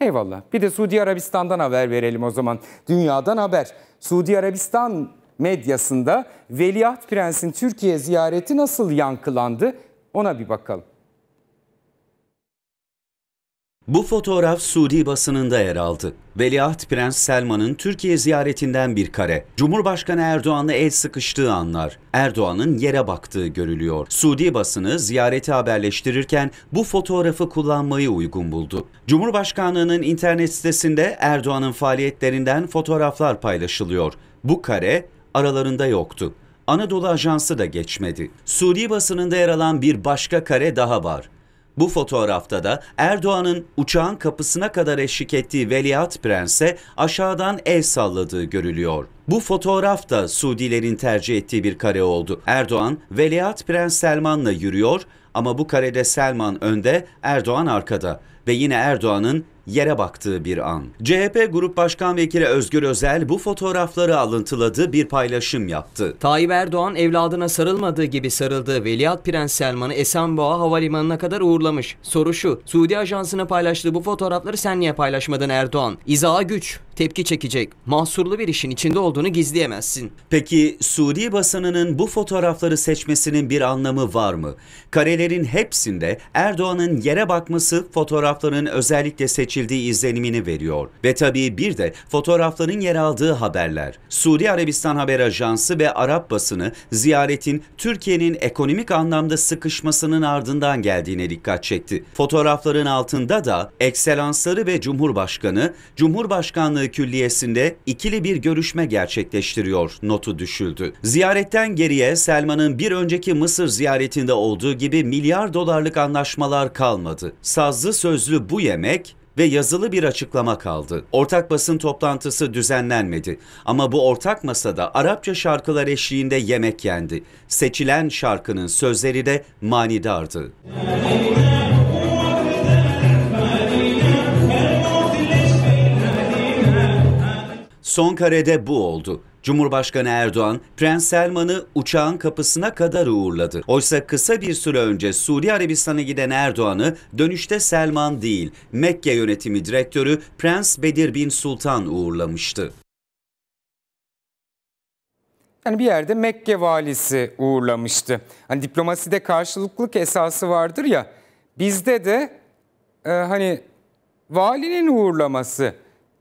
Eyvallah. Bir de Suudi Arabistan'dan haber verelim o zaman. Dünyadan haber. Suudi Arabistan medyasında Veliaht Prens'in Türkiye ziyareti nasıl yankılandı ona bir bakalım. Bu fotoğraf Suudi basınında yer aldı. Veliaht Prens Selman'ın Türkiye ziyaretinden bir kare. Cumhurbaşkanı Erdoğan'la el sıkıştığı anlar. Erdoğan'ın yere baktığı görülüyor. Suudi basını ziyareti haberleştirirken bu fotoğrafı kullanmayı uygun buldu. Cumhurbaşkanlığının internet sitesinde Erdoğan'ın faaliyetlerinden fotoğraflar paylaşılıyor. Bu kare aralarında yoktu. Anadolu Ajansı da geçmedi. Suudi basınında yer alan bir başka kare daha var. Bu fotoğrafta da Erdoğan'ın uçağın kapısına kadar eşlik ettiği Veliaht Prens'e aşağıdan el salladığı görülüyor. Bu fotoğraf da Suudilerin tercih ettiği bir kare oldu. Erdoğan, Veliaht Prens Selman'la yürüyor ama bu karede Selman önde, Erdoğan arkada ve yine Erdoğan'ın yere baktığı bir an. CHP Grup Başkan Vekili Özgür Özel bu fotoğrafları alıntıladı bir paylaşım yaptı. Tayyip Erdoğan evladına sarılmadığı gibi sarıldığı Veliaht Prens Selman'ı Esenboğa Havalimanı'na kadar uğurlamış. Soru şu, Suudi Ajansı'na paylaştığı bu fotoğrafları sen niye paylaşmadın Erdoğan? İzaha güç, tepki çekecek. Mahsurlu bir işin içinde olduğunu gizleyemezsin. Peki Suudi basınının bu fotoğrafları seçmesinin bir anlamı var mı? Karelerin hepsinde Erdoğan'ın yere bakması fotoğraf fotoğrafların özellikle seçildiği izlenimini veriyor. Ve tabii bir de fotoğrafların yer aldığı haberler. Suudi Arabistan Haber Ajansı ve Arap basını ziyaretin Türkiye'nin ekonomik anlamda sıkışmasının ardından geldiğine dikkat çekti. Fotoğrafların altında da ekselansları ve Cumhurbaşkanı, Cumhurbaşkanlığı Külliyesi'nde ikili bir görüşme gerçekleştiriyor notu düşüldü. Ziyaretten geriye Selman'ın bir önceki Mısır ziyaretinde olduğu gibi milyar dolarlık anlaşmalar kalmadı. Sazlı söz sözlü bu yemek ve yazılı bir açıklama kaldı. Ortak basın toplantısı düzenlenmedi ama bu ortak masada Arapça şarkılar eşliğinde yemek yendi. Seçilen şarkının sözleri de manidardı. Son karede bu oldu. Cumhurbaşkanı Erdoğan, Prens Selman'ı uçağın kapısına kadar uğurladı. Oysa kısa bir süre önce Suudi Arabistan'a giden Erdoğan'ı dönüşte Selman değil, Mekke yönetimi direktörü Prens Bedir bin Sultan uğurlamıştı. Yani bir yerde Mekke valisi uğurlamıştı. Hani diplomaside karşılıklık esası vardır ya. Bizde de e, hani valinin uğurlaması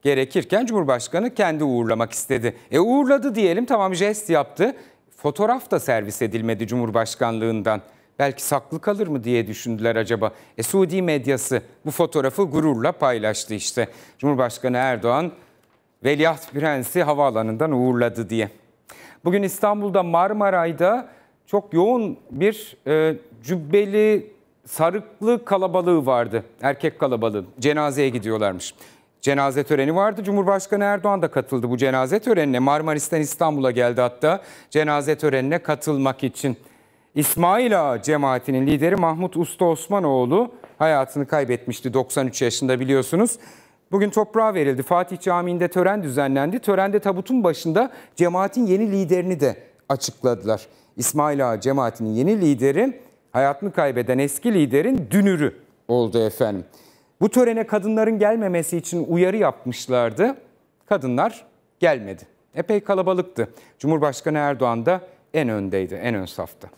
gerekirken Cumhurbaşkanı kendi uğurlamak istedi. E uğurladı diyelim tamam jest yaptı. Fotoğraf da servis edilmedi Cumhurbaşkanlığından. Belki saklı kalır mı diye düşündüler acaba. E Suudi medyası bu fotoğrafı gururla paylaştı işte. Cumhurbaşkanı Erdoğan Veliaht Prensi havaalanından uğurladı diye. Bugün İstanbul'da Marmaray'da çok yoğun bir e, cübbeli sarıklı kalabalığı vardı. Erkek kalabalığı. Cenazeye gidiyorlarmış cenaze töreni vardı. Cumhurbaşkanı Erdoğan da katıldı bu cenaze törenine. Marmaris'ten İstanbul'a geldi hatta cenaze törenine katılmak için. İsmail Ağa cemaatinin lideri Mahmut Usta Osmanoğlu hayatını kaybetmişti 93 yaşında biliyorsunuz. Bugün toprağa verildi. Fatih Camii'nde tören düzenlendi. Törende tabutun başında cemaatin yeni liderini de açıkladılar. İsmail Ağa cemaatinin yeni lideri hayatını kaybeden eski liderin dünürü oldu efendim. Bu törene kadınların gelmemesi için uyarı yapmışlardı. Kadınlar gelmedi. Epey kalabalıktı. Cumhurbaşkanı Erdoğan da en öndeydi, en ön safta.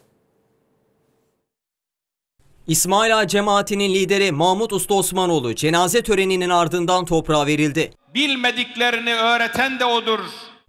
İsmaila cemaatinin lideri Mahmut Usta Osmanoğlu cenaze töreninin ardından toprağa verildi. Bilmediklerini öğreten de odur.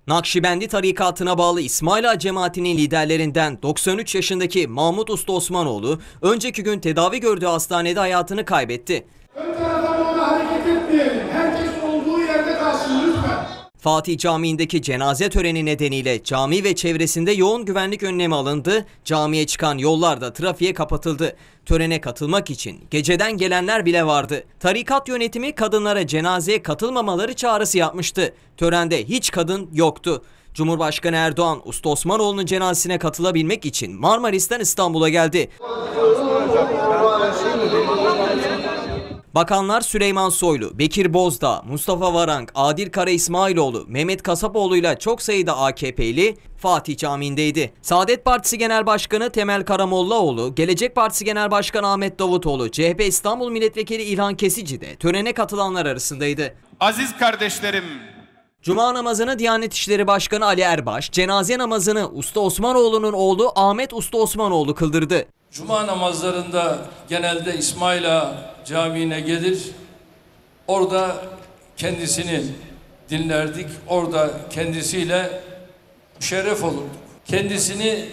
Nakşibendi tarikatına bağlı İsmaila cemaatinin liderlerinden 93 yaşındaki Mahmut Usta Osmanoğlu önceki gün tedavi gördüğü hastanede hayatını kaybetti. Ön tarafa doğru hareket etmeyelim. Herkes olduğu yerde kalsın lütfen. Fatih Camii'ndeki cenaze töreni nedeniyle cami ve çevresinde yoğun güvenlik önlemi alındı. Camiye çıkan yollar da trafiğe kapatıldı. Törene katılmak için geceden gelenler bile vardı. Tarikat yönetimi kadınlara cenazeye katılmamaları çağrısı yapmıştı. Törende hiç kadın yoktu. Cumhurbaşkanı Erdoğan Usta Osmanoğlu'nun cenazesine katılabilmek için Marmaris'ten İstanbul'a geldi. Bakanlar Süleyman Soylu, Bekir Bozdağ, Mustafa Varank, Adil Kara İsmailoğlu, Mehmet Kasapoğlu ile çok sayıda AKP'li Fatih Camii'ndeydi. Saadet Partisi Genel Başkanı Temel Karamollaoğlu, Gelecek Partisi Genel Başkanı Ahmet Davutoğlu, CHP İstanbul Milletvekili İlhan Kesici de törene katılanlar arasındaydı. Aziz kardeşlerim, Cuma namazını Diyanet İşleri Başkanı Ali Erbaş, cenaze namazını Usta Osmanoğlu'nun oğlu Ahmet Usta Osmanoğlu kıldırdı. Cuma namazlarında genelde İsmaila Camii'ne gelir. Orada kendisini dinlerdik. Orada kendisiyle şeref olurduk. Kendisini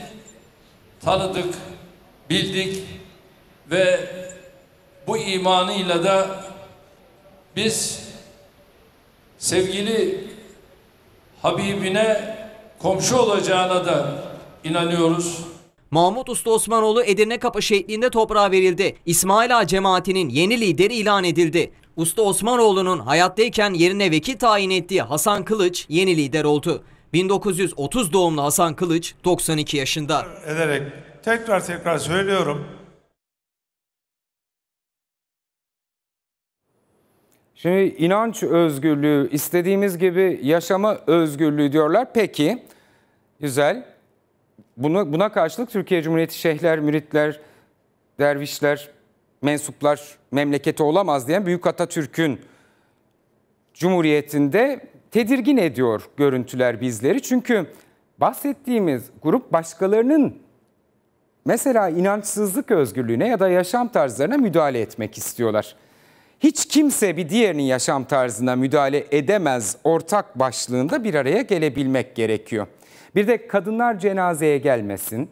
tanıdık, bildik ve bu imanıyla da biz sevgili Habibine komşu olacağına da inanıyoruz. Mahmut Usta Osmanoğlu Edirne Kapı şehitliğinde toprağa verildi. İsmaila Ağa cemaatinin yeni lideri ilan edildi. Usta Osmanoğlu'nun hayattayken yerine vekil tayin ettiği Hasan Kılıç yeni lider oldu. 1930 doğumlu Hasan Kılıç 92 yaşında. Ederek tekrar tekrar söylüyorum. Şimdi inanç özgürlüğü, istediğimiz gibi yaşama özgürlüğü diyorlar. Peki, güzel. Buna, buna karşılık Türkiye Cumhuriyeti şeyhler, müritler, dervişler, mensuplar memleketi olamaz diyen Büyük Atatürk'ün Cumhuriyeti'nde tedirgin ediyor görüntüler bizleri. Çünkü bahsettiğimiz grup başkalarının mesela inançsızlık özgürlüğüne ya da yaşam tarzlarına müdahale etmek istiyorlar. Hiç kimse bir diğerinin yaşam tarzına müdahale edemez ortak başlığında bir araya gelebilmek gerekiyor. Bir de kadınlar cenazeye gelmesin.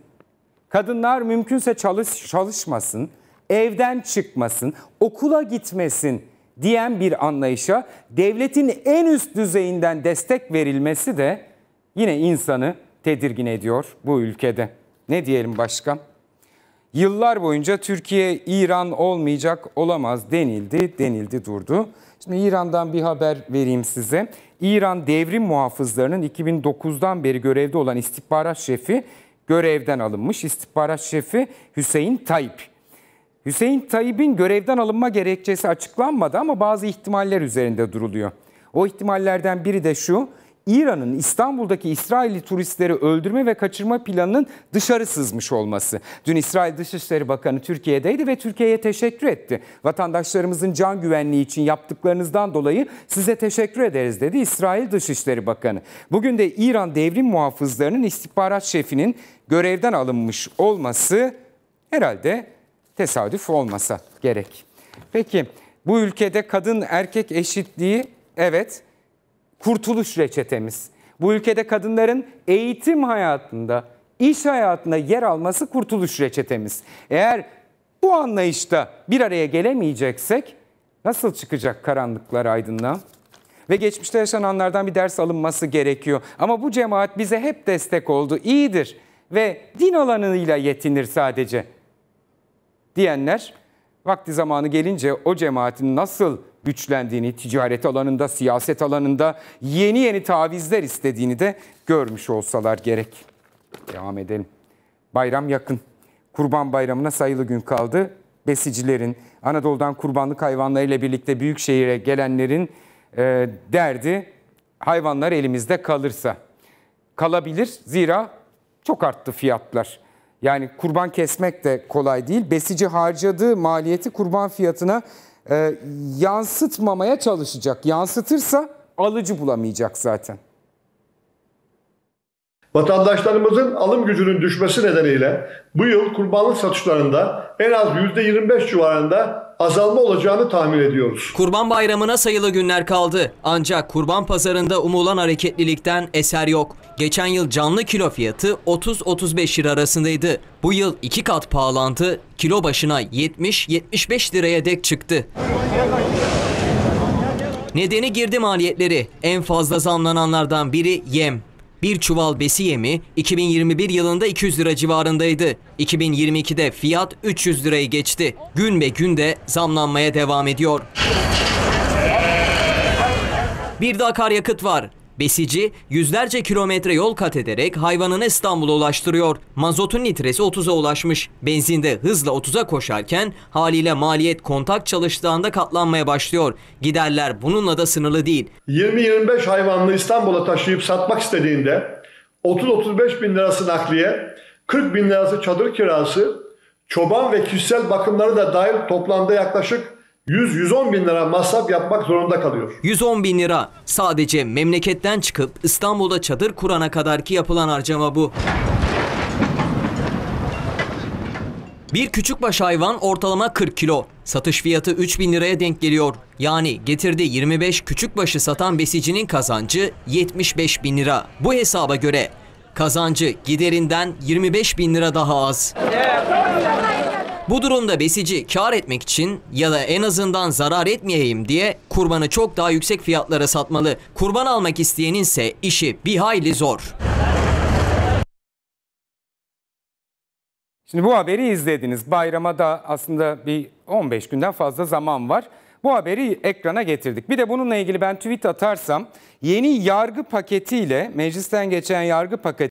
Kadınlar mümkünse çalış, çalışmasın, evden çıkmasın, okula gitmesin diyen bir anlayışa devletin en üst düzeyinden destek verilmesi de yine insanı tedirgin ediyor bu ülkede. Ne diyelim başka? Yıllar boyunca Türkiye İran olmayacak olamaz denildi, denildi durdu. Şimdi İran'dan bir haber vereyim size. İran devrim muhafızlarının 2009'dan beri görevde olan istihbarat şefi görevden alınmış. İstihbarat şefi Hüseyin Tayyip. Hüseyin Tayyip'in görevden alınma gerekçesi açıklanmadı ama bazı ihtimaller üzerinde duruluyor. O ihtimallerden biri de şu, İran'ın İstanbul'daki İsrailli turistleri öldürme ve kaçırma planının dışarı sızmış olması. Dün İsrail Dışişleri Bakanı Türkiye'deydi ve Türkiye'ye teşekkür etti. Vatandaşlarımızın can güvenliği için yaptıklarınızdan dolayı size teşekkür ederiz dedi İsrail Dışişleri Bakanı. Bugün de İran devrim muhafızlarının istihbarat şefinin görevden alınmış olması herhalde tesadüf olmasa gerek. Peki bu ülkede kadın erkek eşitliği evet kurtuluş reçetemiz. Bu ülkede kadınların eğitim hayatında, iş hayatında yer alması kurtuluş reçetemiz. Eğer bu anlayışta bir araya gelemeyeceksek nasıl çıkacak karanlıklar aydınlığa? Ve geçmişte yaşananlardan bir ders alınması gerekiyor. Ama bu cemaat bize hep destek oldu, iyidir ve din alanıyla yetinir sadece diyenler vakti zamanı gelince o cemaatin nasıl güçlendiğini, ticaret alanında, siyaset alanında yeni yeni tavizler istediğini de görmüş olsalar gerek. Devam edelim. Bayram yakın. Kurban Bayramı'na sayılı gün kaldı. Besicilerin, Anadolu'dan kurbanlık hayvanlarıyla birlikte büyük şehire gelenlerin e, derdi hayvanlar elimizde kalırsa. Kalabilir zira çok arttı fiyatlar. Yani kurban kesmek de kolay değil. Besici harcadığı maliyeti kurban fiyatına e, yansıtmamaya çalışacak. Yansıtırsa alıcı bulamayacak zaten. Vatandaşlarımızın alım gücünün düşmesi nedeniyle bu yıl kurbanlık satışlarında en az %25 civarında azalma olacağını tahmin ediyoruz. Kurban Bayramı'na sayılı günler kaldı. Ancak kurban pazarında umulan hareketlilikten eser yok. Geçen yıl canlı kilo fiyatı 30-35 lira arasındaydı. Bu yıl iki kat pahalandı. Kilo başına 70-75 liraya dek çıktı. Nedeni girdi maliyetleri. En fazla zamlananlardan biri yem. Bir çuval besi yemi 2021 yılında 200 lira civarındaydı. 2022'de fiyat 300 lirayı geçti. Gün be günde zamlanmaya devam ediyor. Bir de akaryakıt var. Besici yüzlerce kilometre yol kat ederek hayvanını İstanbul'a ulaştırıyor. Mazotun litresi 30'a ulaşmış. Benzinde hızla 30'a koşarken haliyle maliyet kontak çalıştığında katlanmaya başlıyor. Giderler bununla da sınırlı değil. 20-25 hayvanlı İstanbul'a taşıyıp satmak istediğinde 30-35 bin lirası nakliye, 40 bin lirası çadır kirası, çoban ve kişisel bakımları da dahil toplamda yaklaşık 100-110 bin lira masraf yapmak zorunda kalıyor. 110 bin lira sadece memleketten çıkıp İstanbul'da çadır kurana kadar ki yapılan harcama bu. Bir küçük baş hayvan ortalama 40 kilo. Satış fiyatı 3 bin liraya denk geliyor. Yani getirdi 25 başı satan besicinin kazancı 75 bin lira. Bu hesaba göre kazancı giderinden 25 bin lira daha az. Yeah. Bu durumda besici kar etmek için ya da en azından zarar etmeyeyim diye kurbanı çok daha yüksek fiyatlara satmalı. Kurban almak isteyenin ise işi bir hayli zor. Şimdi bu haberi izlediniz. Bayrama da aslında bir 15 günden fazla zaman var. Bu haberi ekrana getirdik. Bir de bununla ilgili ben tweet atarsam yeni yargı paketiyle meclisten geçen yargı paketi